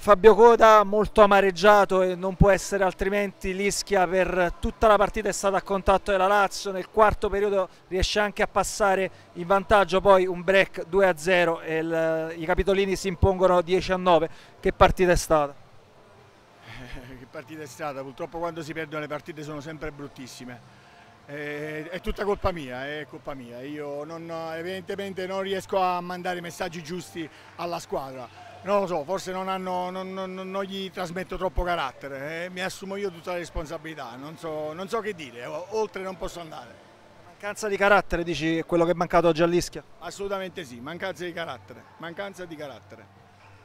Fabio Coda molto amareggiato e non può essere altrimenti Lischia per tutta la partita è stata a contatto della Lazio nel quarto periodo riesce anche a passare in vantaggio poi un break 2 a 0 e il, i capitolini si impongono 10 a 9 che partita è stata? Eh, che partita è stata purtroppo quando si perdono le partite sono sempre bruttissime è, eh, è tutta colpa mia, eh, è colpa mia. Io non, evidentemente non riesco a mandare i messaggi giusti alla squadra non lo so, forse non, hanno, non, non, non gli trasmetto troppo carattere, eh, mi assumo io tutta la responsabilità, non so, non so che dire, oltre non posso andare. Mancanza di carattere, dici, è quello che è mancato oggi all'Ischia? Assolutamente sì, mancanza di carattere, mancanza di carattere.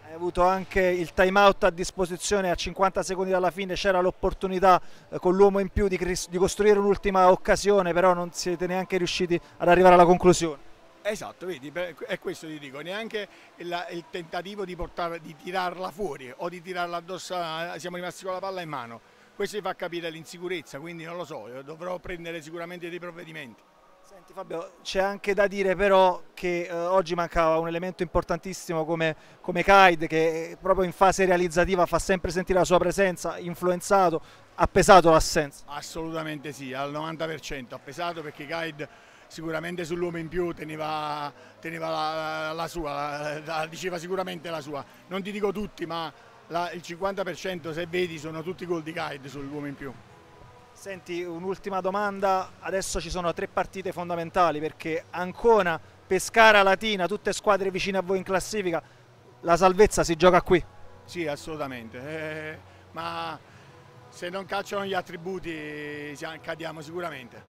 Hai avuto anche il time out a disposizione a 50 secondi dalla fine, c'era l'opportunità eh, con l'uomo in più di, di costruire un'ultima occasione, però non siete neanche riusciti ad arrivare alla conclusione. Esatto, vedi, è questo che ti dico, neanche il, il tentativo di, portare, di, tirarla fuori o di tirarla addosso, siamo rimasti con la palla in mano. Questo ti fa capire l'insicurezza, quindi non lo so, dovrò prendere sicuramente dei provvedimenti. Senti Fabio, c'è anche da dire però che eh, oggi mancava un elemento importantissimo come, come Kaid che eh, proprio in fase realizzativa fa sempre sentire la sua presenza, influenzato, ha pesato l'assenza? Assolutamente sì, al 90% ha pesato perché Kaid sicuramente sull'uomo in più teneva, teneva la, la, sua, la, diceva sicuramente la sua. Non ti dico tutti, ma la, il 50% se vedi sono tutti gol di guide sull'uomo in più. Senti, un'ultima domanda, adesso ci sono tre partite fondamentali perché Ancona, Pescara, Latina, tutte squadre vicine a voi in classifica, la salvezza si gioca qui? Sì, assolutamente, eh, ma se non cacciano gli attributi cadiamo sicuramente.